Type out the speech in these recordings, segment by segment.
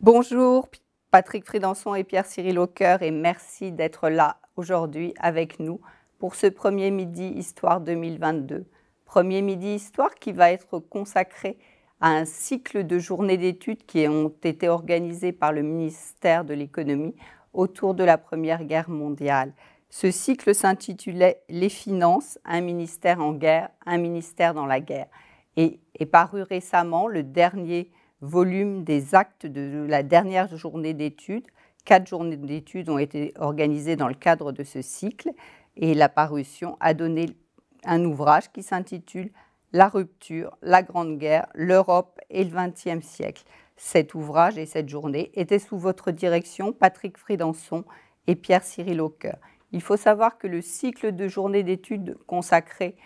Bonjour Patrick Fridanson et Pierre-Cyril Aucoeur et merci d'être là aujourd'hui avec nous pour ce premier Midi Histoire 2022. Premier Midi Histoire qui va être consacré à un cycle de journées d'études qui ont été organisées par le ministère de l'économie autour de la Première Guerre mondiale. Ce cycle s'intitulait Les finances, un ministère en guerre, un ministère dans la guerre et est paru récemment le dernier volume des actes de la dernière journée d'études. Quatre journées d'études ont été organisées dans le cadre de ce cycle et la parution a donné un ouvrage qui s'intitule La rupture, la Grande Guerre, l'Europe et le XXe siècle. Cet ouvrage et cette journée étaient sous votre direction, Patrick Fridanson et Pierre-Cyril Aucœur. Il faut savoir que le cycle de journées d'études consacré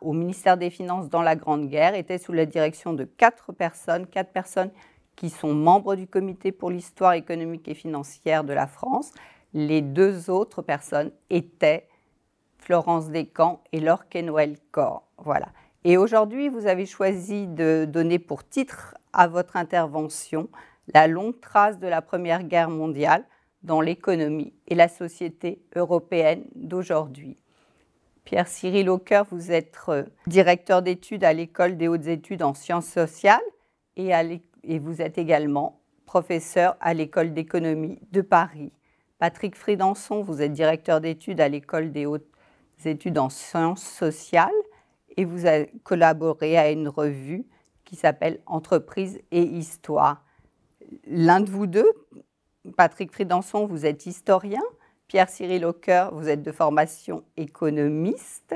au ministère des Finances dans la Grande Guerre était sous la direction de quatre personnes, quatre personnes qui sont membres du Comité pour l'histoire économique et financière de la France. Les deux autres personnes étaient Florence Descamps et Laure kenwell Voilà. Et aujourd'hui, vous avez choisi de donner pour titre à votre intervention la longue trace de la Première Guerre mondiale dans l'économie et la société européenne d'aujourd'hui. Pierre-Cyril Aucœur, vous êtes euh, directeur d'études à l'École des hautes études en sciences sociales et, et vous êtes également professeur à l'École d'économie de Paris. Patrick Fridanson, vous êtes directeur d'études à l'École des hautes études en sciences sociales et vous avez collaboré à une revue qui s'appelle Entreprise et Histoire. L'un de vous deux, Patrick Fridanson, vous êtes historien Pierre-Cyril Ocker, vous êtes de formation économiste.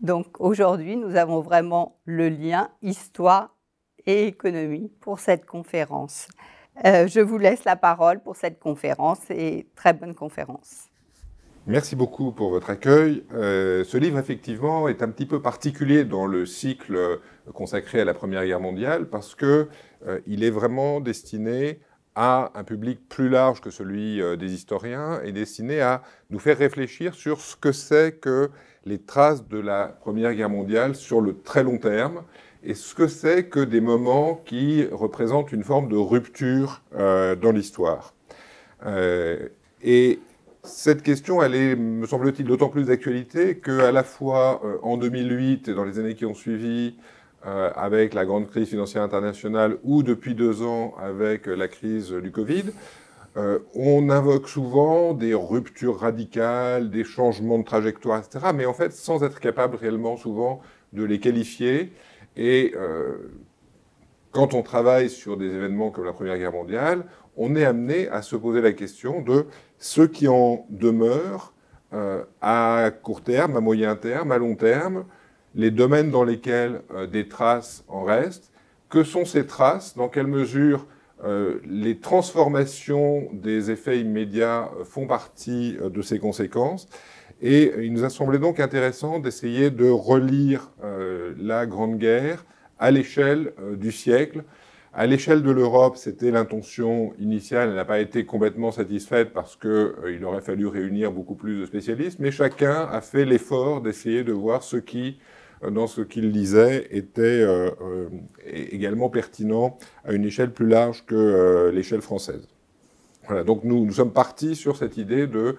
Donc aujourd'hui, nous avons vraiment le lien histoire et économie pour cette conférence. Euh, je vous laisse la parole pour cette conférence et très bonne conférence. Merci beaucoup pour votre accueil. Euh, ce livre, effectivement, est un petit peu particulier dans le cycle consacré à la Première Guerre mondiale parce qu'il euh, il est vraiment destiné à un public plus large que celui euh, des historiens est destiné à nous faire réfléchir sur ce que c'est que les traces de la Première Guerre mondiale sur le très long terme et ce que c'est que des moments qui représentent une forme de rupture euh, dans l'histoire. Euh, et cette question, elle est, me semble-t-il, d'autant plus d'actualité qu'à la fois en 2008 et dans les années qui ont suivi, euh, avec la grande crise financière internationale ou depuis deux ans avec la crise du Covid, euh, on invoque souvent des ruptures radicales, des changements de trajectoire, etc., mais en fait sans être capable réellement souvent de les qualifier. Et euh, quand on travaille sur des événements comme la Première Guerre mondiale, on est amené à se poser la question de ce qui en demeure à court terme, à moyen terme, à long terme, les domaines dans lesquels euh, des traces en restent, que sont ces traces, dans quelle mesure euh, les transformations des effets immédiats euh, font partie de ces conséquences. Et il nous a semblé donc intéressant d'essayer de relire la Grande Guerre à l'échelle du siècle. À l'échelle de l'Europe, c'était l'intention initiale, elle n'a pas été complètement satisfaite parce qu'il aurait fallu réunir beaucoup plus de spécialistes, mais chacun a fait l'effort d'essayer de voir ce qui dans ce qu'il disait, était euh, euh, également pertinent à une échelle plus large que euh, l'échelle française. Voilà, donc nous, nous sommes partis sur cette idée de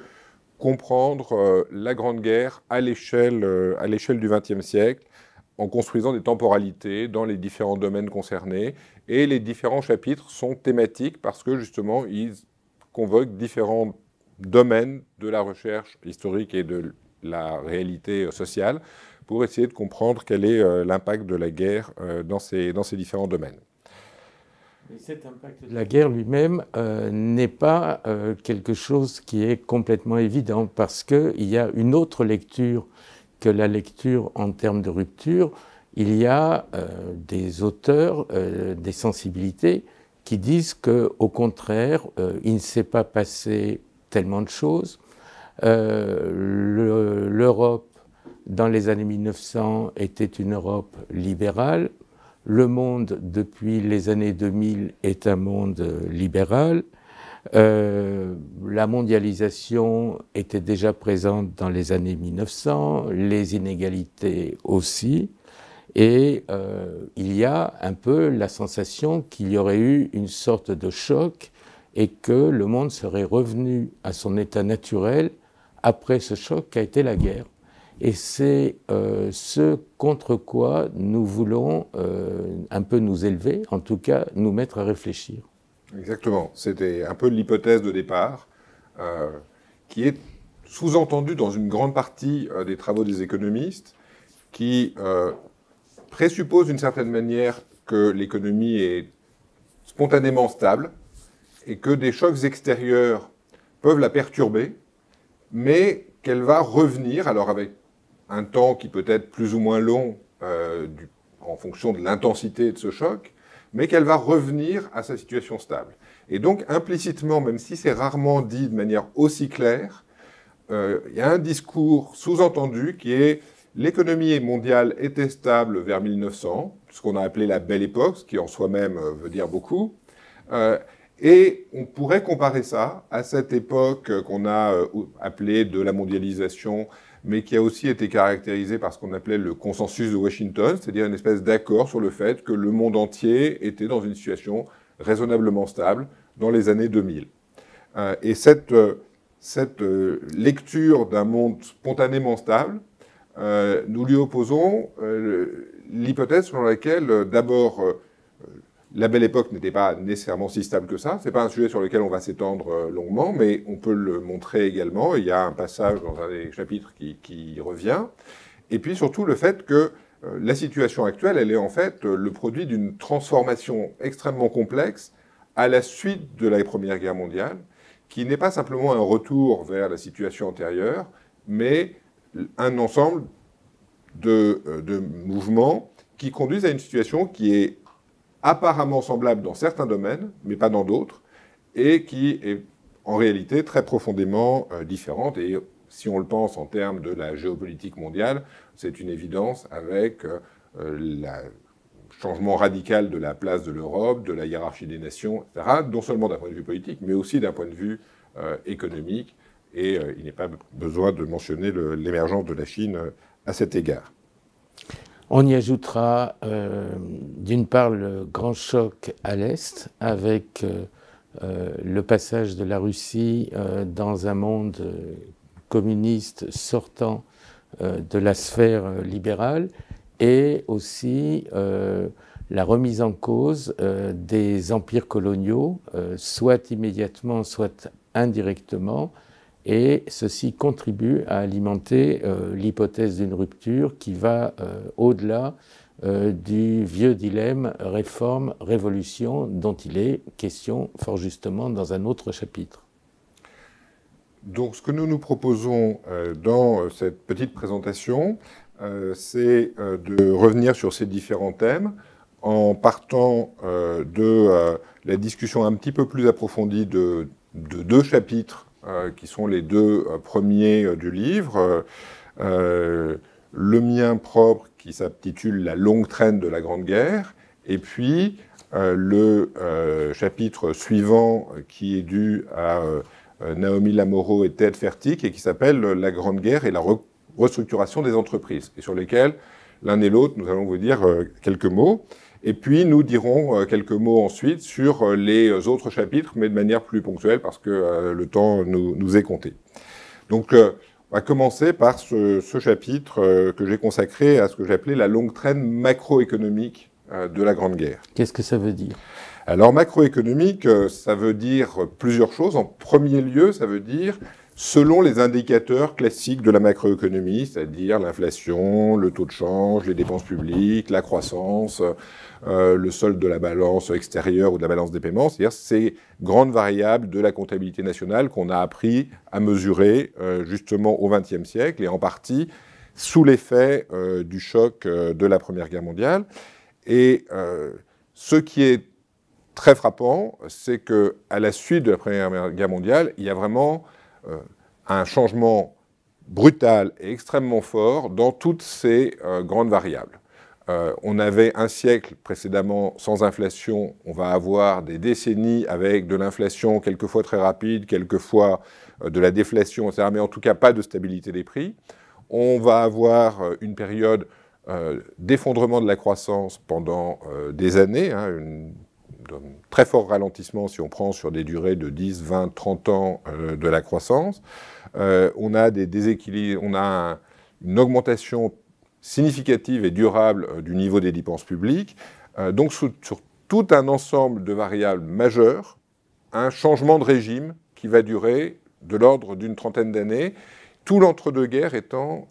comprendre la Grande Guerre à l'échelle du XXe siècle, en construisant des temporalités dans les différents domaines concernés. Et les différents chapitres sont thématiques parce que justement, ils convoquent différents domaines de la recherche historique et de la réalité sociale pour essayer de comprendre quel est euh, l'impact de la guerre euh, dans, ces, dans ces différents domaines. cet impact de... La guerre lui-même euh, n'est pas quelque chose qui est complètement évident parce qu'il y a une autre lecture que la lecture en termes de rupture. Il y a des auteurs, des sensibilités qui disent que, au contraire, il ne s'est pas passé tellement de choses. L'Europe dans les années 1900 était une Europe libérale. Le monde, depuis les années 2000, est un monde libéral. Euh, la mondialisation était déjà présente dans les années 1900, les inégalités aussi, et euh, il y a un peu la sensation qu'il y aurait eu une sorte de choc et que le monde serait revenu à son état naturel après ce choc qu'a été la guerre. Et c'est euh, ce contre quoi nous voulons euh, un peu nous élever, en tout cas nous mettre à réfléchir. Exactement. C'était un peu l'hypothèse de départ euh, qui est sous-entendue dans une grande partie des travaux des économistes qui présuppose d'une certaine manière que l'économie est spontanément stable et que des chocs extérieurs peuvent la perturber, mais qu'elle va revenir, alors avec un temps qui peut être plus ou moins long euh, en fonction de l'intensité de ce choc, mais qu'elle va revenir à sa situation stable. Et donc implicitement, même si c'est rarement dit de manière aussi claire, euh, il y a un discours sous-entendu qui est l'économie mondiale était stable vers 1900, ce qu'on a appelé la belle époque, ce qui en soi-même euh, veut dire beaucoup. et on pourrait comparer ça à cette époque qu'on a appelée de la mondialisation mais qui a aussi été caractérisé par ce qu'on appelait le consensus de Washington, c'est-à-dire une espèce d'accord sur le fait que le monde entier était dans une situation raisonnablement stable dans les années 2000. Euh, et cette, euh, euh, lecture d'un monde spontanément stable, nous lui opposons l'hypothèse selon laquelle d'abord la belle époque n'était pas nécessairement si stable que ça. n'est pas un sujet sur lequel on va s'étendre euh, longuement, mais on peut le montrer également. Il y a un passage dans un des chapitres qui, revient. Et puis surtout le fait que euh, la situation actuelle, elle est en fait euh, le produit d'une transformation extrêmement complexe à la suite de la Première Guerre mondiale, qui n'est pas simplement un retour vers la situation antérieure, mais un ensemble de mouvements qui conduisent à une situation qui est apparemment semblable dans certains domaines, mais pas dans d'autres, et qui est en réalité très profondément euh, différente. Et si on le pense en termes de la géopolitique mondiale, c'est une évidence avec euh, le changement radical de la place de l'Europe, de la hiérarchie des nations, etc., non seulement d'un point de vue politique, mais aussi d'un point de vue euh, économique. Et il n'est pas besoin de mentionner l'émergence de la Chine à cet égard. On y ajoutera euh, d'une part le grand choc à l'Est avec euh, euh, le passage de la Russie dans un monde communiste sortant de la sphère libérale et aussi la remise en cause des empires coloniaux, soit immédiatement, soit indirectement, et ceci contribue à alimenter euh, l'hypothèse d'une rupture qui va euh, au-delà euh, du vieux dilemme réforme-révolution dont il est question fort justement dans un autre chapitre. Donc ce que nous nous proposons dans cette petite présentation, c'est de revenir sur ces différents thèmes en partant de la discussion un petit peu plus approfondie de deux chapitres euh, qui sont les deux euh, premiers euh, du livre. le mien propre, qui s'intitule La longue traîne de la Grande Guerre, et puis le chapitre suivant qui est dû à Naomi Lamoureux et Ted Fertig et qui s'appelle La Grande Guerre et la restructuration des entreprises, et sur lesquels l'un et l'autre, nous allons vous dire quelques mots. Et puis nous dirons euh, quelques mots ensuite sur euh, les euh, autres chapitres, mais de manière plus ponctuelle parce que le temps nous, est compté. Donc on va commencer par ce, ce chapitre que j'ai consacré à ce que j'appelais la longue traîne macroéconomique de la Grande Guerre. Qu'est-ce que ça veut dire Alors macroéconomique, ça veut dire plusieurs choses. En premier lieu, ça veut dire selon les indicateurs classiques de la macroéconomie, c'est-à-dire l'inflation, le taux de change, les dépenses publiques, la croissance, euh, le solde de la balance extérieure ou de la balance des paiements, c'est-à-dire ces grandes variables de la comptabilité nationale qu'on a appris à mesurer euh, justement au XXe siècle et en partie sous l'effet euh, du choc de la Première Guerre mondiale. Et ce qui est très frappant, c'est que à la suite de la Première Guerre mondiale, il y a vraiment euh, un changement brutal et extrêmement fort dans toutes ces euh, grandes variables. Euh, on avait un siècle précédemment sans inflation, on va avoir des décennies avec de l'inflation quelquefois très rapide, quelquefois de la déflation, etc., mais en tout cas pas de stabilité des prix. On va avoir une période d'effondrement de la croissance pendant des années, hein, une très fort ralentissement si on prend sur des durées de 10, 20, 30 ans euh, de la croissance. Euh, on a des déséquilibres, on a une augmentation significative et durable euh, du niveau des dépenses publiques. donc sur tout un ensemble de variables majeures, un changement de régime qui va durer de l'ordre d'une trentaine d'années, tout l'entre-deux-guerres étant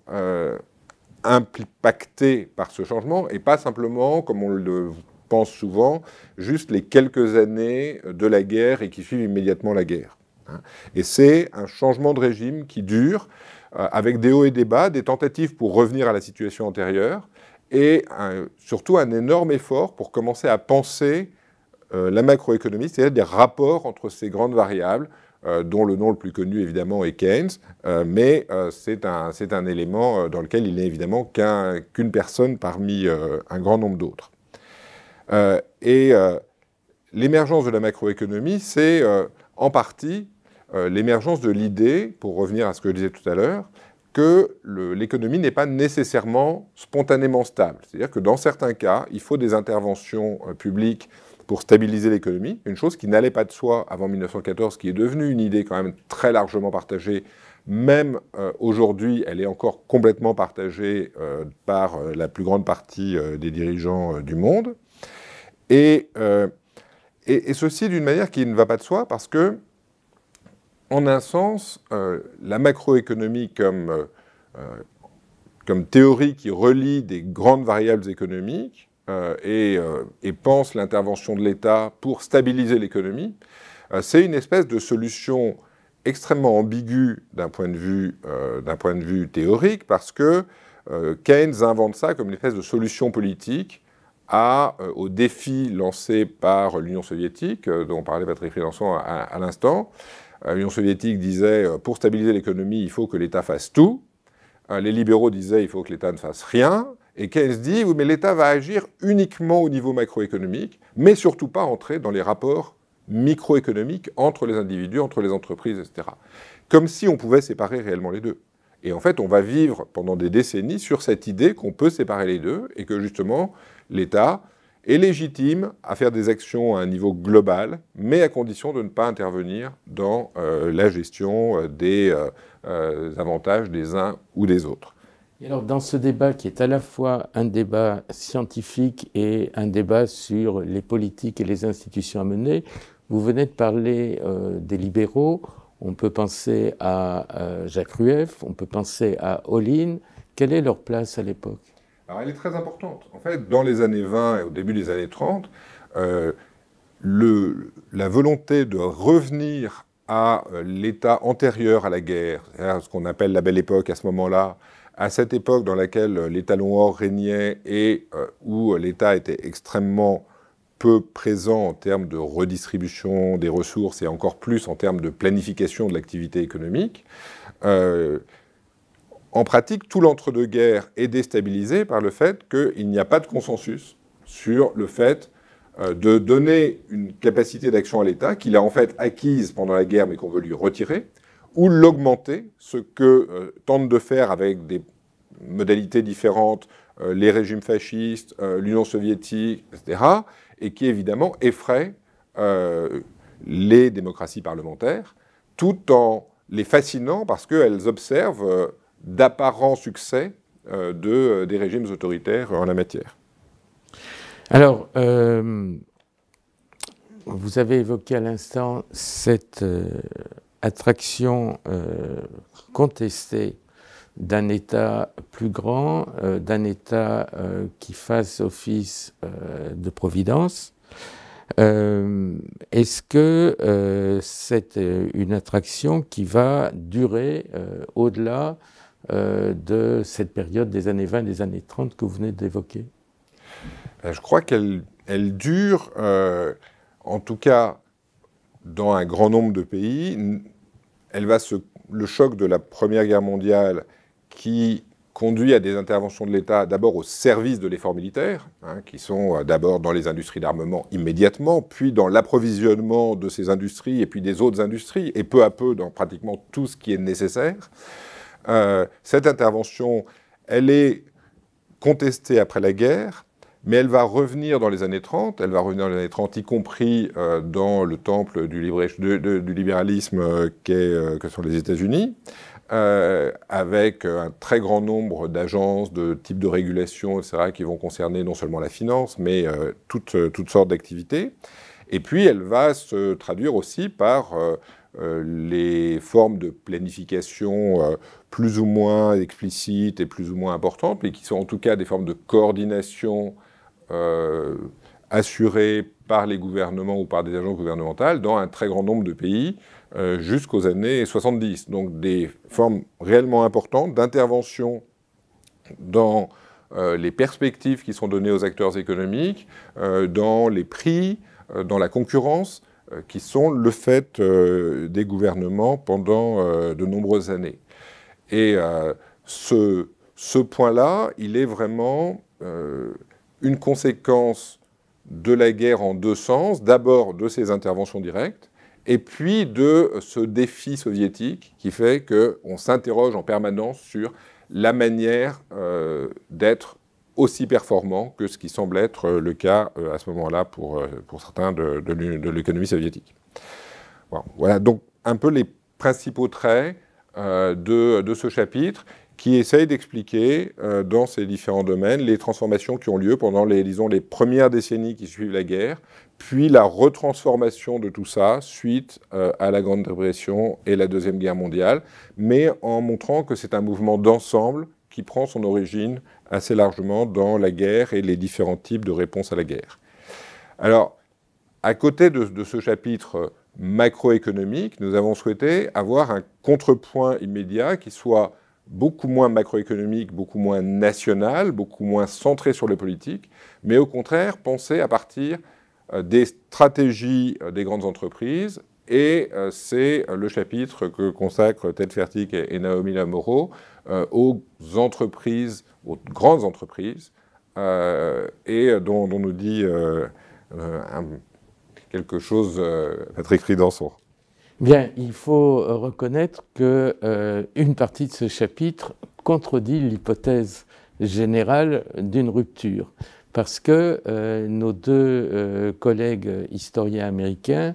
impacté par ce changement et pas simplement, comme on le pense souvent, juste les quelques années de la guerre et qui suivent immédiatement la guerre. Hein. Et c'est un changement de régime qui dure, euh, avec des hauts et des bas, des tentatives pour revenir à la situation antérieure, et surtout un énorme effort pour commencer à penser euh, la macroéconomie, c'est-à-dire des rapports entre ces grandes variables, euh, dont le nom le plus connu évidemment est Keynes, mais c'est un, un, élément dans lequel il n'est évidemment qu'une personne parmi un grand nombre d'autres. Euh, et euh, l'émergence de la macroéconomie, c'est euh, en partie l'émergence de l'idée, pour revenir à ce que je disais tout à l'heure, que l'économie n'est pas nécessairement spontanément stable. C'est-à-dire que dans certains cas, il faut des interventions publiques pour stabiliser l'économie, une chose qui n'allait pas de soi avant 1914, qui est devenue une idée quand même très largement partagée même aujourd'hui, elle est encore complètement partagée par la plus grande partie des dirigeants du monde. Euh, et, ceci d'une manière qui ne va pas de soi parce que, en un sens, euh, la macroéconomie euh, comme, théorie qui relie des grandes variables économiques et, pense l'intervention de l'État pour stabiliser l'économie, c'est une espèce de solution extrêmement ambiguë d'un point, point de vue théorique parce que Keynes invente ça comme une espèce de solution politique à, euh, défi lancé par l'Union soviétique, euh, dont parlait Patrick Rilançon à, l'instant. Euh, L'Union soviétique disait, pour stabiliser l'économie, il faut que l'État fasse tout. les libéraux disaient, il faut que l'État ne fasse rien. Et Keynes dit, oui, mais l'État va agir uniquement au niveau macroéconomique, mais surtout pas entrer dans les rapports microéconomiques entre les individus, entre les entreprises, etc. Comme si on pouvait séparer réellement les deux. Et en fait, on va vivre pendant des décennies sur cette idée qu'on peut séparer les deux et que justement, l'État est légitime à faire des actions à un niveau global, mais à condition de ne pas intervenir dans euh, la gestion euh, des euh, avantages des uns ou des autres. Et alors, dans ce débat qui est à la fois un débat scientifique et un débat sur les politiques et les institutions à mener, vous venez de parler des libéraux. On peut penser à Jacques Rueff, on peut penser à Olin. Quelle est leur place à l'époque elle est très importante. En fait, dans les années 20 et au début des années 30, euh, la volonté de revenir à euh, l'état antérieur à la guerre, à ce qu'on appelle la belle époque à ce moment-là, à cette époque dans laquelle euh, l'état or régnait et où l'État était extrêmement peu présent en termes de redistribution des ressources et encore plus en termes de planification de l'activité économique, en pratique, tout l'entre-deux-guerres est déstabilisé par le fait qu'il n'y a pas de consensus sur le fait euh, de donner une capacité d'action à l'État qu'il a en fait acquise pendant la guerre mais qu'on veut lui retirer, ou l'augmenter, ce que euh, tentent de faire avec des modalités différentes euh, les régimes fascistes, l'Union soviétique, etc., et qui évidemment effraie les démocraties parlementaires, tout en les fascinant parce qu'elles observent d'apparent succès euh, de, euh, des régimes autoritaires en la matière. Alors, euh, vous avez évoqué à l'instant cette attraction contestée d'un État plus grand, d'un État qui fasse office de providence. Est-ce que c'est une attraction qui va durer au-delà euh, de cette période des années 20 et des années 30 que vous venez d'évoquer euh, Je crois qu'elle dure, euh, en tout cas dans un grand nombre de pays. Elle va le choc de la Première Guerre mondiale qui conduit à des interventions de l'État d'abord au service de l'effort militaire, hein, qui sont d'abord dans les industries d'armement immédiatement, puis dans l'approvisionnement de ces industries et puis des autres industries, et peu à peu dans pratiquement tout ce qui est nécessaire. Euh, cette intervention, elle est contestée après la guerre, mais elle va revenir dans les années 30, elle va revenir dans les années 30, y compris euh, dans le temple du, libéralisme euh, que sont les États-Unis, avec un très grand nombre d'agences, de types de régulation, etc., qui vont concerner non seulement la finance, mais toutes, sortes d'activités. Et puis, elle va se traduire aussi par euh, les formes de planification euh, plus ou moins explicites et plus ou moins importantes, mais qui sont en tout cas des formes de coordination euh, assurées par les gouvernements ou par des agences gouvernementales dans un très grand nombre de pays jusqu'aux années 70. Donc des formes réellement importantes d'intervention dans les perspectives qui sont données aux acteurs économiques, dans les prix, dans la concurrence, euh, qui sont le fait euh, des gouvernements pendant euh, de nombreuses années. Et ce, point-là, il est vraiment une conséquence de la guerre en deux sens. D'abord de ces interventions directes, et puis de ce défi soviétique qui fait qu'on s'interroge en permanence sur la manière d'être aussi performant que ce qui semble être euh, le cas euh, à ce moment-là pour, euh, pour certains de, de, l'économie soviétique. voilà donc un peu les principaux traits de, de, ce chapitre qui essaye d'expliquer dans ces différents domaines les transformations qui ont lieu pendant les, disons, les premières décennies qui suivent la guerre, puis la retransformation de tout ça suite à la Grande Dépression et la Deuxième Guerre mondiale, mais en montrant que c'est un mouvement d'ensemble qui prend son origine assez largement dans la guerre et les différents types de réponses à la guerre. Alors, à côté de, ce chapitre macroéconomique, nous avons souhaité avoir un contrepoint immédiat qui soit beaucoup moins macroéconomique, beaucoup moins national, beaucoup moins centré sur le politique, mais au contraire penser à partir euh, des stratégies euh, des grandes entreprises et euh, c'est euh, le chapitre que consacrent Ted Fertig et, Naomi Lamoro euh, aux entreprises, aux grandes entreprises, et dont, nous dit quelque chose Patrick Ridanson. Bien, il faut reconnaître qu'une partie de ce chapitre contredit l'hypothèse générale d'une rupture, parce que nos deux collègues historiens américains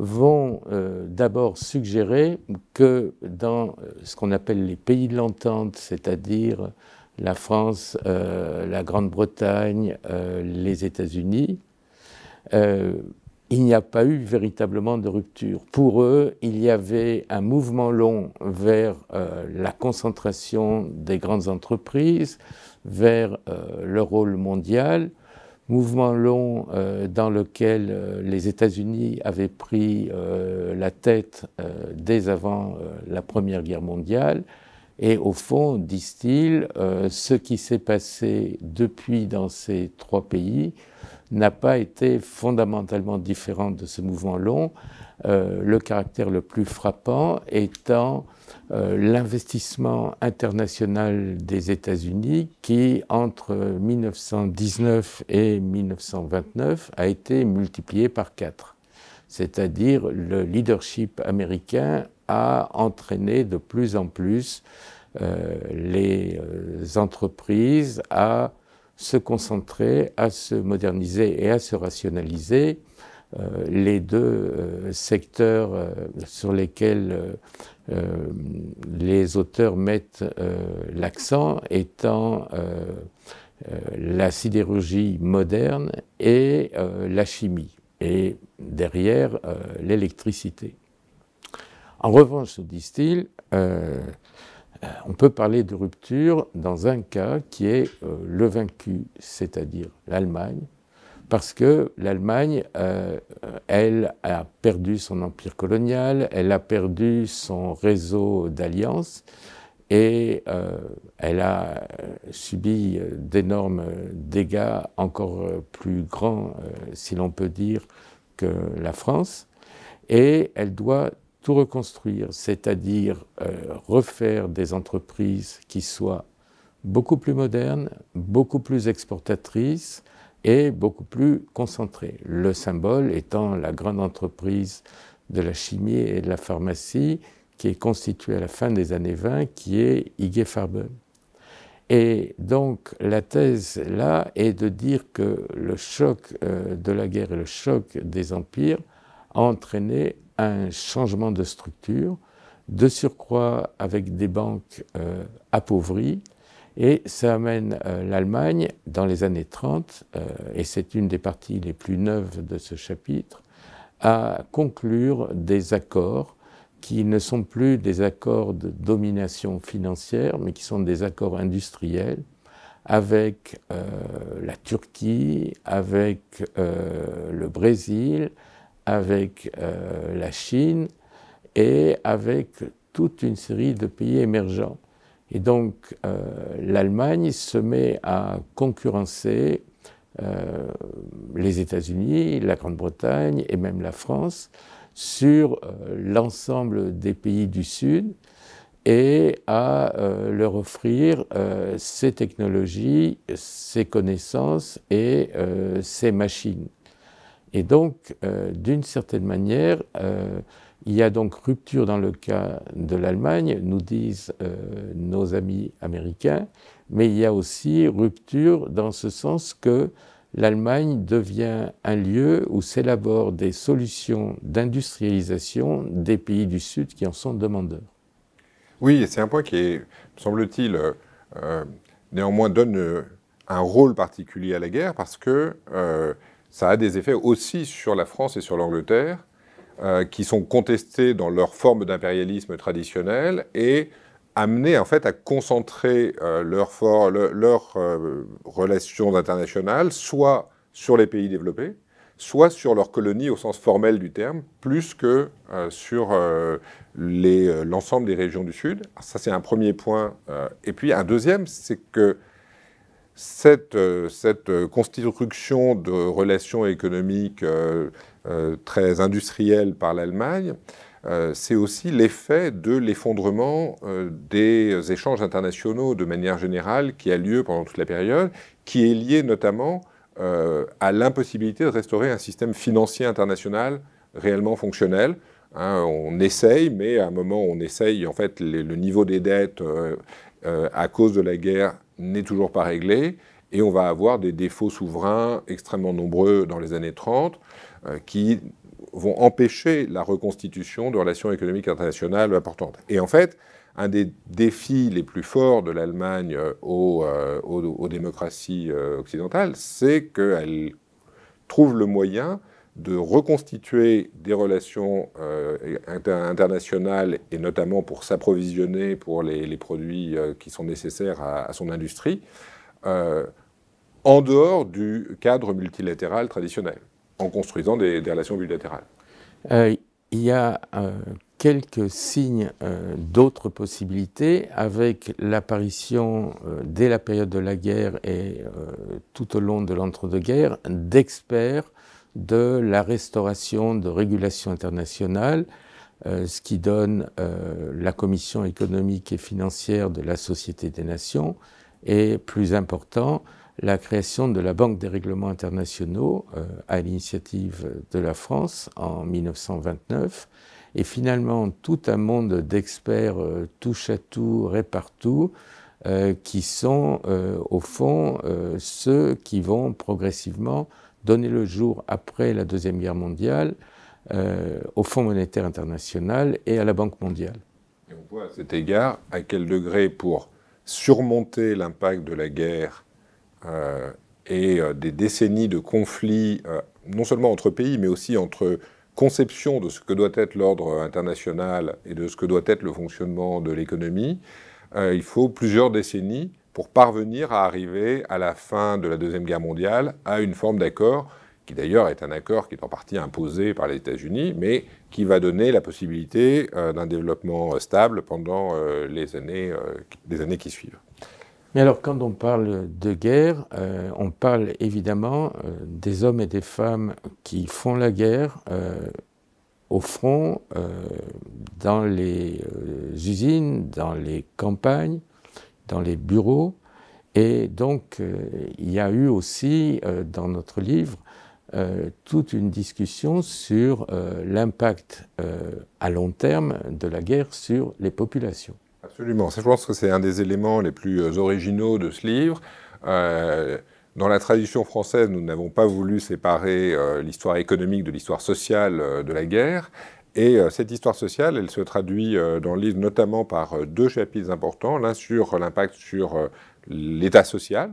vont euh, d'abord suggérer que dans euh, ce qu'on appelle les pays de l'entente, c'est-à-dire la France, euh, la Grande-Bretagne, les États-Unis, il n'y a pas eu véritablement de rupture. Pour eux, il y avait un mouvement long vers la concentration des grandes entreprises, vers le rôle mondial, mouvement long euh, dans lequel euh, les États-Unis avaient pris euh, la tête dès avant la Première Guerre mondiale. Et au fond, disent-ils, ce qui s'est passé depuis dans ces trois pays n'a pas été fondamentalement différent de ce mouvement long, le caractère le plus frappant étant euh, l'investissement international des États-Unis qui, entre 1919 et 1929, a été multiplié par quatre. C'est-à-dire le leadership américain a entraîné de plus en plus euh, les euh, entreprises à se concentrer, à se moderniser et à se rationaliser euh, les deux euh, secteurs euh, sur lesquels les auteurs mettent l'accent étant la sidérurgie moderne et la chimie, et derrière l'électricité. En revanche, disent-ils, on peut parler de rupture dans un cas qui est le vaincu, c'est-à-dire l'Allemagne, parce que l'Allemagne, euh, elle, a perdu son empire colonial, elle a perdu son réseau d'alliances et euh, elle a euh, subi d'énormes dégâts encore plus grands, si l'on peut dire, que la France. Et elle doit tout reconstruire, c'est-à-dire refaire des entreprises qui soient beaucoup plus modernes, beaucoup plus exportatrices, est beaucoup plus concentré. Le symbole étant la grande entreprise de la chimie et de la pharmacie qui est constituée à la fin des années 20, qui est IG Farben. Et donc la thèse là est de dire que le choc euh, de la guerre et le choc des empires a entraîné un changement de structure, de surcroît avec des banques euh, appauvries, et ça amène euh, l'Allemagne dans les années 30, euh, et c'est une des parties les plus neuves de ce chapitre, à conclure des accords qui ne sont plus des accords de domination financière, mais qui sont des accords industriels avec euh, la Turquie, avec le Brésil, avec la Chine et avec toute une série de pays émergents et donc euh, l'Allemagne se met à concurrencer euh, les États-Unis, la Grande-Bretagne et même la France sur euh, l'ensemble des pays du Sud et à leur offrir ces technologies, ses connaissances et ses machines. Et donc, d'une certaine manière, il y a donc rupture dans le cas de l'Allemagne, nous disent euh, nos amis américains, mais il y a aussi rupture dans ce sens que l'Allemagne devient un lieu où s'élaborent des solutions d'industrialisation des pays du Sud qui en sont demandeurs. Oui, c'est un point qui semble-t-il, euh, euh, néanmoins donne un rôle particulier à la guerre parce que ça a des effets aussi sur la France et sur l'Angleterre euh, qui sont contestés dans leur forme d'impérialisme traditionnel et amenés en fait à concentrer euh, leurs euh, relations internationales soit sur les pays développés, soit sur leurs colonies au sens formel du terme, plus que sur l'ensemble des régions du Sud. ça, c'est un premier point. et puis un deuxième, c'est que cette, construction de relations économiques euh, très industrielle par l'Allemagne, euh, c'est aussi l'effet de l'effondrement euh, des échanges internationaux de manière générale qui a lieu pendant toute la période, qui est lié notamment à l'impossibilité de restaurer un système financier international réellement fonctionnel. Hein, on essaye, mais à un moment, on essaye. En fait, le, niveau des dettes à cause de la guerre n'est toujours pas réglé. Et on va avoir des défauts souverains extrêmement nombreux dans les années 30. Euh, qui vont empêcher la reconstitution de relations économiques internationales importantes. Et en fait, un des défis les plus forts de l'Allemagne euh, euh, aux, démocraties occidentales, c'est qu'elle trouve le moyen de reconstituer des relations internationales et notamment pour s'approvisionner pour les, produits qui sont nécessaires à, son industrie, en dehors du cadre multilatéral traditionnel en construisant des, relations bilatérales. Euh, il y a euh, quelques signes euh, d'autres possibilités avec l'apparition, dès la période de la guerre et tout au long de l'entre-deux-guerres, d'experts de la restauration de régulation internationale, ce qui donne la Commission économique et financière de la Société des Nations et, plus important, la création de la Banque des règlements internationaux euh, à l'initiative de la France en 1929. Et finalement, tout un monde d'experts euh, touche à tout, répartout, euh, qui sont au fond ceux qui vont progressivement donner le jour après la Deuxième Guerre mondiale au Fonds monétaire international et à la Banque mondiale. on voit à cet égard à quel degré pour surmonter l'impact de la guerre euh, et euh, des décennies de conflits, euh, non seulement entre pays, mais aussi entre conception de ce que doit être l'ordre international et de ce que doit être le fonctionnement de l'économie, il faut plusieurs décennies pour parvenir à arriver à la fin de la Deuxième Guerre mondiale à une forme d'accord, qui d'ailleurs est un accord qui est en partie imposé par les États-Unis, mais qui va donner la possibilité d'un développement stable pendant les années, les années qui suivent. Mais alors, quand on parle de guerre, euh, on parle évidemment euh, des hommes et des femmes qui font la guerre euh, au front, dans les usines, dans les campagnes, dans les bureaux. Et donc, il y a eu aussi, dans notre livre, toute une discussion sur l'impact à long terme de la guerre sur les populations. Absolument. je pense que c'est un des éléments les plus euh, originaux de ce livre. Euh, dans la tradition française, nous n'avons pas voulu séparer euh, l'histoire économique de l'histoire sociale de la guerre. Et cette histoire sociale, elle se traduit dans le livre notamment par deux chapitres importants. L'un sur l'impact sur l'état social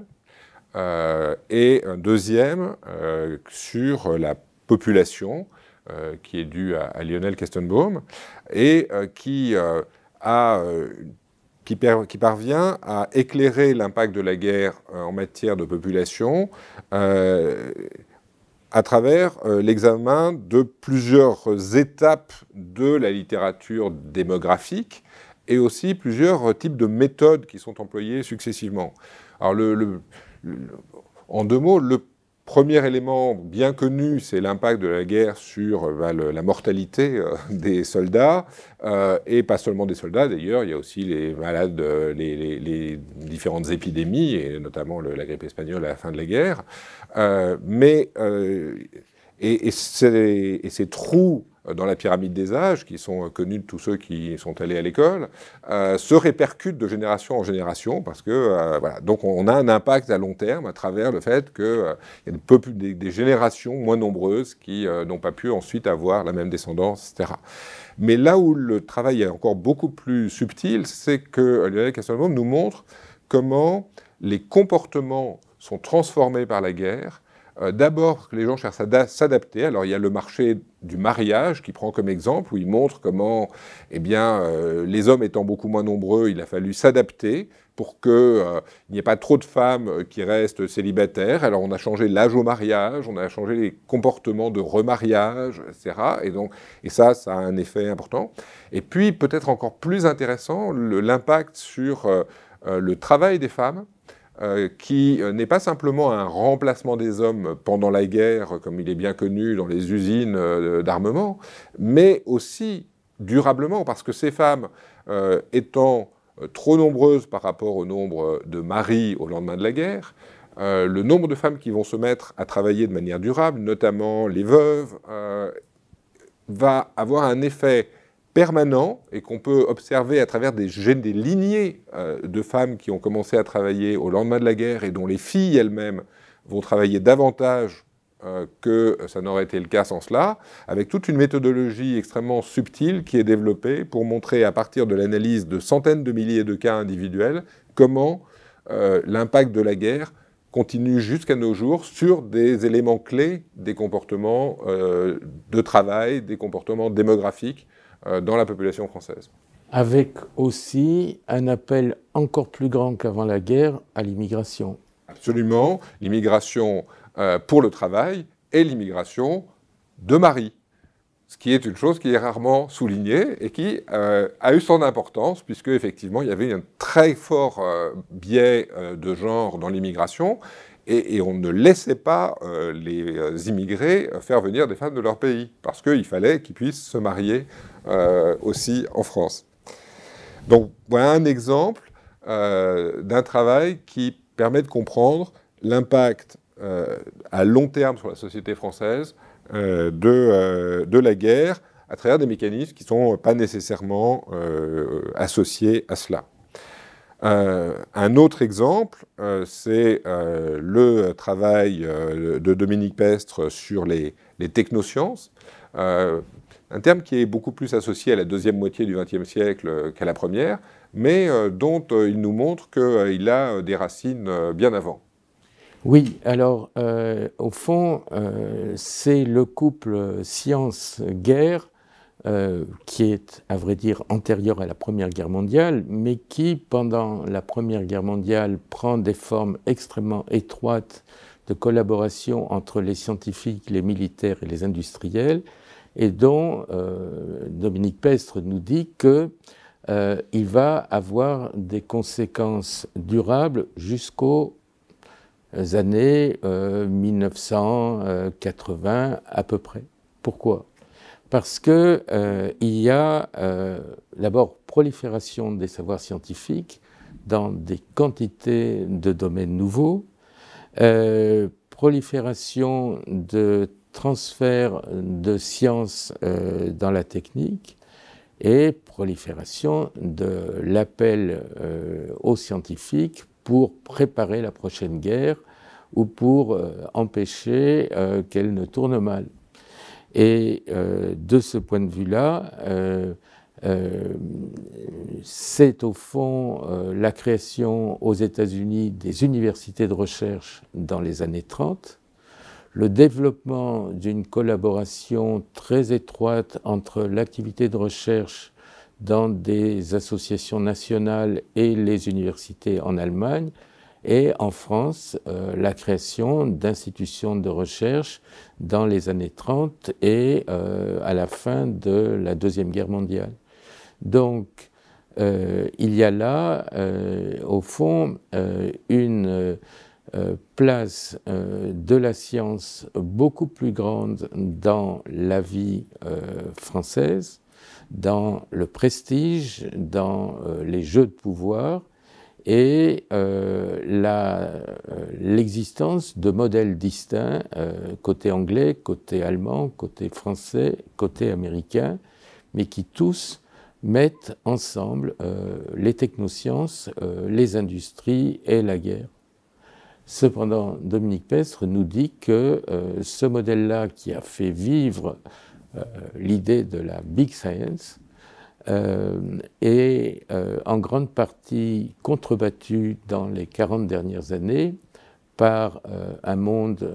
et un deuxième sur la population qui est due à, à Lionel Kestenbaum et qui euh, qui, qui, parvient à éclairer l'impact de la guerre euh, en matière de population euh, à travers l'examen de plusieurs étapes de la littérature démographique et aussi plusieurs types de méthodes qui sont employées successivement. Alors, le, en deux mots, le Premier élément bien connu, c'est l'impact de la guerre sur euh, bah, la mortalité euh, des soldats, euh, et pas seulement des soldats d'ailleurs, il y a aussi les malades, les, différentes épidémies, et notamment la grippe espagnole à la fin de la guerre. mais, et, et, et, ces, trous euh, dans la pyramide des âges, qui sont euh, connus de tous ceux qui sont allés à l'école, euh, se répercutent de génération en génération, parce que voilà, donc on a un impact à long terme à travers le fait qu'il y a des, générations moins nombreuses qui n'ont pas pu ensuite avoir la même descendance, etc. Mais là où le travail est encore beaucoup plus subtil, c'est que Lionel Castelbaum nous montre comment les comportements sont transformés par la guerre euh, d'abord, les gens cherchent à s'adapter. Alors, il y a le marché du mariage qui prend comme exemple, où il montre comment, eh bien, euh, les hommes étant beaucoup moins nombreux, il a fallu s'adapter pour qu'il euh, n'y ait pas trop de femmes qui restent célibataires. Alors, on a changé l'âge au mariage, on a changé les comportements de remariage, etc. Et, donc, et ça, ça a un effet important. Et puis, peut-être encore plus intéressant, l'impact sur le travail des femmes euh, qui euh, n'est pas simplement un remplacement des hommes pendant la guerre, comme il est bien connu dans les usines euh, d'armement, mais aussi durablement, parce que ces femmes, étant trop nombreuses par rapport au nombre de maris au lendemain de la guerre, le nombre de femmes qui vont se mettre à travailler de manière durable, notamment les veuves, va avoir un effet permanent et qu'on peut observer à travers des, lignées euh, de femmes qui ont commencé à travailler au lendemain de la guerre et dont les filles elles-mêmes vont travailler davantage euh, que ça n'aurait été le cas sans cela, avec toute une méthodologie extrêmement subtile qui est développée pour montrer à partir de l'analyse de centaines de milliers de cas individuels comment euh, l'impact de la guerre continue jusqu'à nos jours sur des éléments clés des comportements de travail, des comportements démographiques euh, dans la population française. Avec aussi un appel encore plus grand qu'avant la guerre à l'immigration. Absolument, l'immigration euh, pour le travail et l'immigration de mari ce qui est une chose qui est rarement soulignée et qui euh, a eu son importance, puisque effectivement il y avait un très fort biais de genre dans l'immigration, et, on ne laissait pas euh, les euh, immigrés faire venir des femmes de leur pays, parce qu'il fallait qu'ils puissent se marier euh, aussi en France. Donc voilà un exemple d'un travail qui permet de comprendre l'impact à long terme sur la société française de, de, la guerre à travers des mécanismes qui ne sont pas nécessairement associés à cela. Euh, un autre exemple, euh, c'est euh, le travail de Dominique Pestre sur les, les technosciences, un terme qui est beaucoup plus associé à la deuxième moitié du XXe siècle qu'à la première, mais dont il nous montre qu'il a des racines bien avant. Oui, alors au fond, c'est le couple science-guerre euh, qui est, à vrai dire, antérieure à la Première Guerre mondiale, mais qui, pendant la Première Guerre mondiale, prend des formes extrêmement étroites de collaboration entre les scientifiques, les militaires et les industriels, et dont euh, Dominique Pestre nous dit que euh, il va avoir des conséquences durables jusqu'aux années 1980 à peu près. Pourquoi parce qu'il euh, y a euh, d'abord prolifération des savoirs scientifiques dans des quantités de domaines nouveaux, euh, prolifération de transferts de sciences dans la technique et prolifération de l'appel aux scientifiques pour préparer la prochaine guerre ou pour empêcher qu'elle ne tourne mal. Et euh, de ce point de vue-là, euh, euh, c'est au fond la création aux États-Unis des universités de recherche dans les années 30, le développement d'une collaboration très étroite entre l'activité de recherche dans des associations nationales et les universités en Allemagne, et en France, euh, la création d'institutions de recherche dans les années 30 et euh, à la fin de la Deuxième Guerre mondiale. Donc, euh, il y a là, au fond, une place de la science beaucoup plus grande dans la vie française, dans le prestige, dans les jeux de pouvoir, et euh, euh, l'existence de modèles distincts euh, côté anglais, côté allemand, côté français, côté américain, mais qui tous mettent ensemble les technosciences, les industries et la guerre. Cependant, Dominique Pestre nous dit que ce modèle-là qui a fait vivre l'idée de la big science, est euh, euh, en grande partie contrebattue dans les 40 dernières années par euh, un monde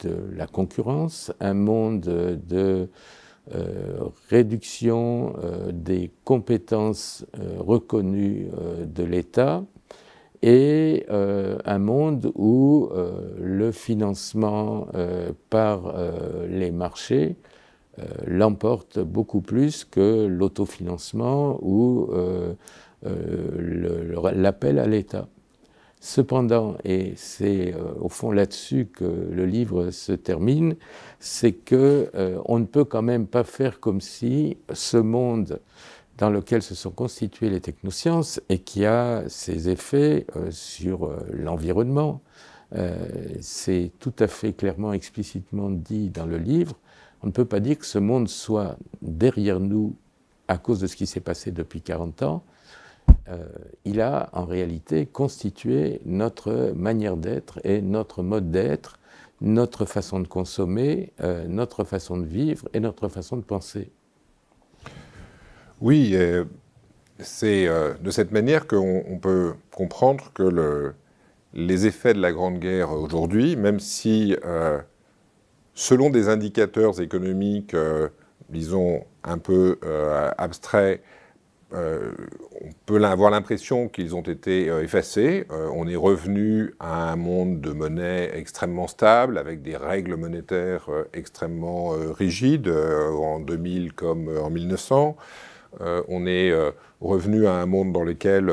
de la concurrence, un monde de réduction des compétences reconnues de l'État et un monde où le financement par les marchés euh, l'emporte beaucoup plus que l'autofinancement ou euh, euh, l'appel à l'État. Cependant, et c'est au fond là-dessus que le livre se termine, c'est que on ne peut quand même pas faire comme si ce monde dans lequel se sont constituées les technosciences et qui a ses effets sur l'environnement, c'est tout à fait clairement, explicitement dit dans le livre, on ne peut pas dire que ce monde soit derrière nous à cause de ce qui s'est passé depuis 40 ans. Euh, il a en réalité constitué notre manière d'être et notre mode d'être, notre façon de consommer, euh, notre façon de vivre et notre façon de penser. Oui, c'est euh, de cette manière qu'on peut comprendre que les effets de la Grande Guerre aujourd'hui, même si selon des indicateurs économiques, euh, disons, un peu euh, abstraits, euh, on peut avoir l'impression qu'ils ont été effacés. on est revenu à un monde de monnaie extrêmement stable, avec des règles monétaires extrêmement rigides, en 2000 comme en 1900. on est revenu à un monde dans lequel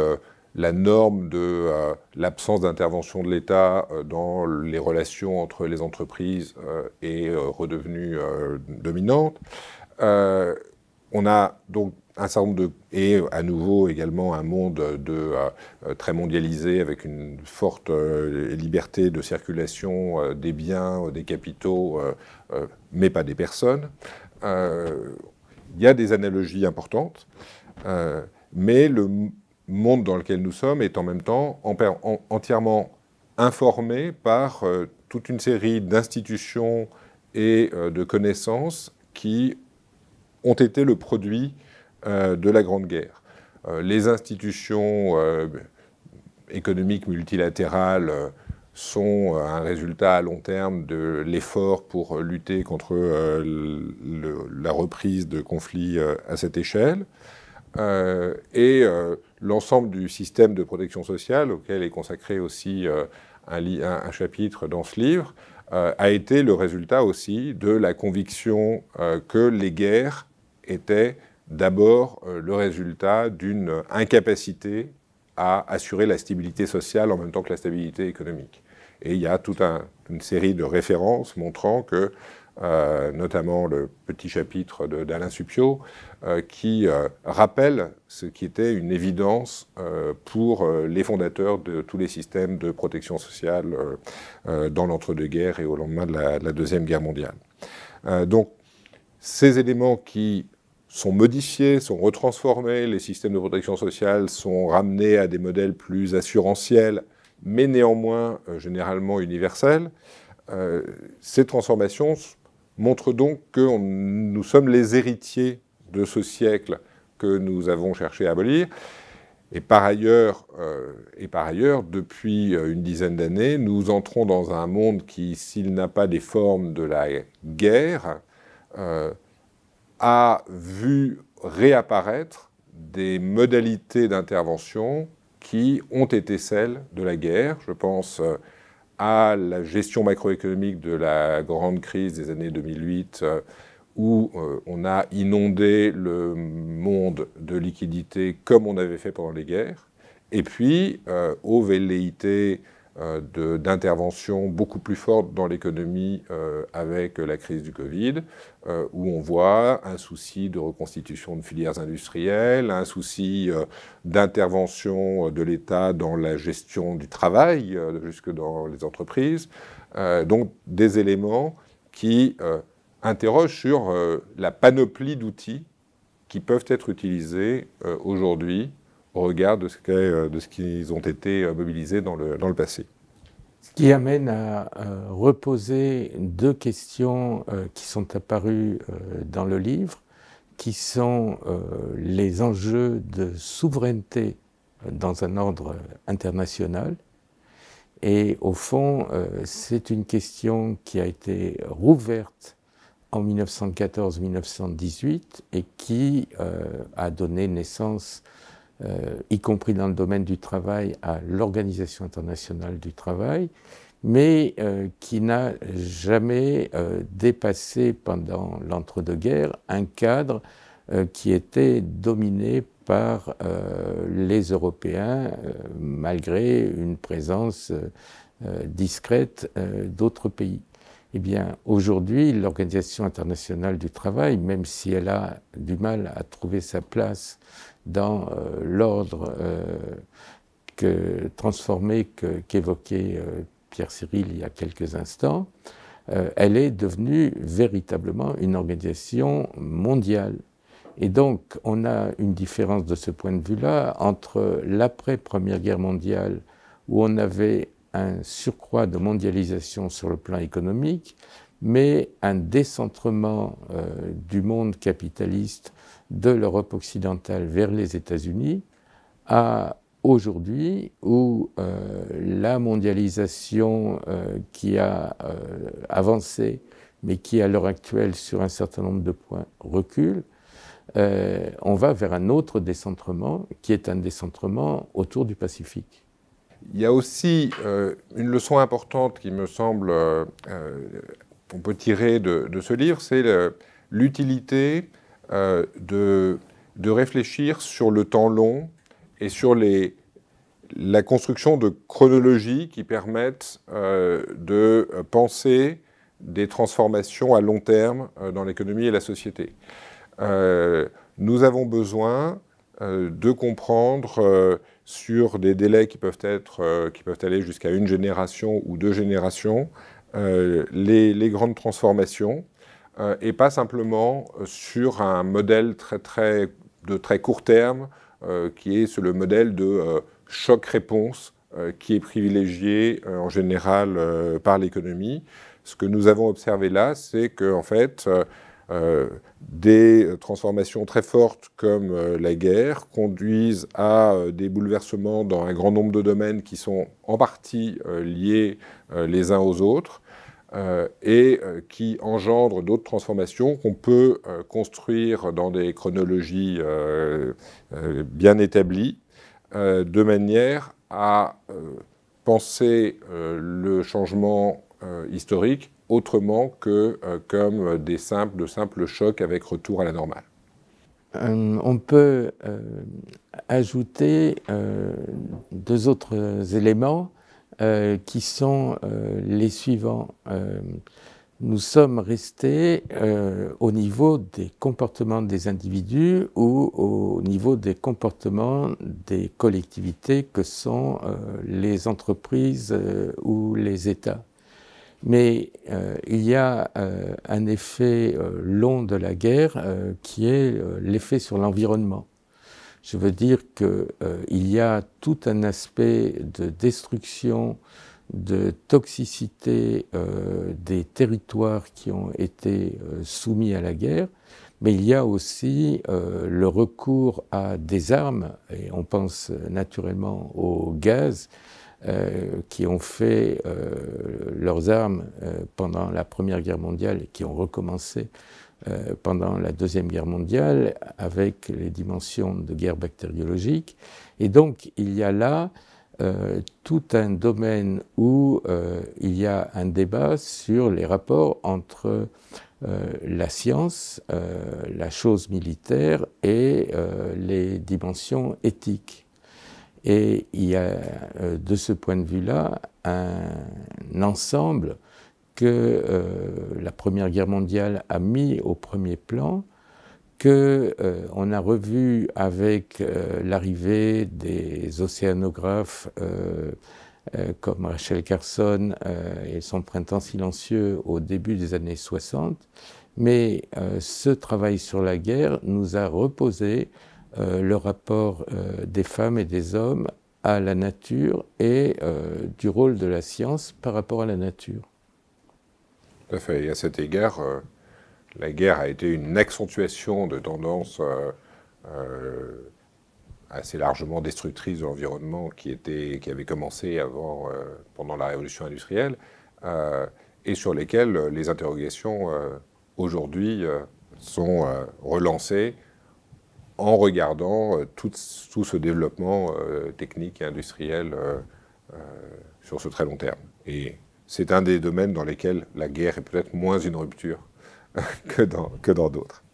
la norme de euh, l'absence d'intervention de l'État euh, dans les relations entre les entreprises est euh, redevenue dominante. on a donc un certain nombre de... et à nouveau également un monde de, très mondialisé avec une forte liberté de circulation des biens, des capitaux, mais pas des personnes. Il y a des analogies importantes, mais le monde dans lequel nous sommes est en même temps entièrement informé par euh, toute une série d'institutions et euh, de connaissances qui ont été le produit euh, de la Grande Guerre. les institutions économiques multilatérales sont un résultat à long terme de l'effort pour lutter contre la reprise de conflits à cette échelle. et l'ensemble du système de protection sociale, auquel est consacré aussi euh, un, chapitre dans ce livre, euh, a été le résultat aussi de la conviction euh, que les guerres étaient d'abord le résultat d'une incapacité à assurer la stabilité sociale en même temps que la stabilité économique. Et il y a toute une série de références montrant que euh, notamment le petit chapitre d'Alain Supio, euh, qui euh, rappelle ce qui était une évidence pour les fondateurs de tous les systèmes de protection sociale dans l'entre-deux-guerres et au lendemain de la, Deuxième Guerre mondiale. donc, ces éléments qui sont modifiés, sont retransformés, les systèmes de protection sociale sont ramenés à des modèles plus assurantiels, mais néanmoins généralement universels. ces transformations montre donc que nous sommes les héritiers de ce siècle que nous avons cherché à abolir. Et par ailleurs, euh, et par ailleurs depuis euh, une dizaine d'années, nous entrons dans un monde qui, s'il n'a pas des formes de la guerre, euh, a vu réapparaître des modalités d'intervention qui ont été celles de la guerre. Je pense à la gestion macroéconomique de la grande crise des années 2008, euh, où euh, on a inondé le monde de liquidités comme on avait fait pendant les guerres, et puis euh, aux velléités euh, d'intervention beaucoup plus forte dans l'économie euh, avec la crise du Covid, euh, où on voit un souci de reconstitution de filières industrielles, un souci d'intervention de l'État dans la gestion du travail, jusque dans les entreprises. donc des éléments qui interrogent sur la panoplie d'outils qui peuvent être utilisés aujourd'hui au regard euh, de ce qu'ils ont été euh, mobilisés dans le, passé. Ce qui amène à euh, reposer deux questions qui sont apparues dans le livre, qui sont les enjeux de souveraineté dans un ordre international. Et au fond, c'est une question qui a été rouverte en 1914-1918 et qui a donné naissance euh, y compris dans le domaine du travail, à l'Organisation internationale du travail, mais euh, qui n'a jamais euh, dépassé pendant l'entre-deux-guerres un cadre qui était dominé par les Européens, malgré une présence discrète d'autres pays. Eh bien, aujourd'hui, l'Organisation internationale du travail, même si elle a du mal à trouver sa place dans euh, l'ordre euh, transformé qu'évoquait euh, Pierre Cyril il y a quelques instants, elle est devenue véritablement une organisation mondiale. Et donc, on a une différence de ce point de vue-là entre l'après-première guerre mondiale, où on avait un surcroît de mondialisation sur le plan économique, mais un décentrement du monde capitaliste de l'Europe occidentale vers les États-Unis à aujourd'hui où euh, la mondialisation euh, qui a euh, avancé, mais qui à l'heure actuelle sur un certain nombre de points recule, on va vers un autre décentrement qui est un décentrement autour du Pacifique. Il y a aussi une leçon importante qui me semble qu'on peut tirer de, de ce livre, c'est l'utilité euh, de, de, réfléchir sur le temps long et sur les, la construction de chronologies qui permettent euh, de penser des transformations à long terme euh, dans l'économie et la société. nous avons besoin de comprendre sur des délais qui peuvent, être, qui peuvent aller jusqu'à une génération ou deux générations les, les grandes transformations euh, et pas simplement euh, sur un modèle de très court terme euh, qui est le modèle de choc-réponse qui est privilégié en général par l'économie. Ce que nous avons observé là, c'est que fait, des transformations très fortes comme la guerre conduisent à des bouleversements dans un grand nombre de domaines qui sont en partie liés les uns aux autres euh, et euh, qui engendre d'autres transformations qu'on peut euh, construire dans des chronologies bien établies, de manière à penser le changement historique autrement que comme des simples, de simples chocs avec retour à la normale. on peut ajouter deux autres éléments euh, qui sont euh, les suivants. Euh, nous sommes restés au niveau des comportements des individus ou au niveau des comportements des collectivités que sont les entreprises ou les États. Mais il y a un effet long de la guerre qui est l'effet sur l'environnement. Je veux dire qu'il euh, y a tout un aspect de destruction, de toxicité euh, des territoires qui ont été euh, soumis à la guerre, mais il y a aussi le recours à des armes, et on pense naturellement au gaz, qui ont fait leurs armes pendant la Première Guerre mondiale et qui ont recommencé euh, pendant la Deuxième Guerre mondiale avec les dimensions de guerre bactériologique. Et donc il y a là euh, tout un domaine où euh, il y a un débat sur les rapports entre la science, la chose militaire et les dimensions éthiques. Et il y a de ce point de vue-là un ensemble que euh, la Première Guerre mondiale a mis au premier plan, que euh, on a revu avec euh, l'arrivée des océanographes comme Rachel Carson et son printemps silencieux au début des années 60, mais ce travail sur la guerre nous a reposé le rapport des femmes et des hommes à la nature et du rôle de la science par rapport à la nature à Et à cet égard, euh, la guerre a été une accentuation de tendances euh, euh, assez largement destructrices de l'environnement qui, était, qui avait commencé avant, pendant la révolution industrielle et sur lesquelles les interrogations aujourd'hui sont relancées en regardant tout, ce développement technique et industriel sur ce très long terme c'est un des domaines dans lesquels la guerre est peut-être moins une rupture que dans que d'autres.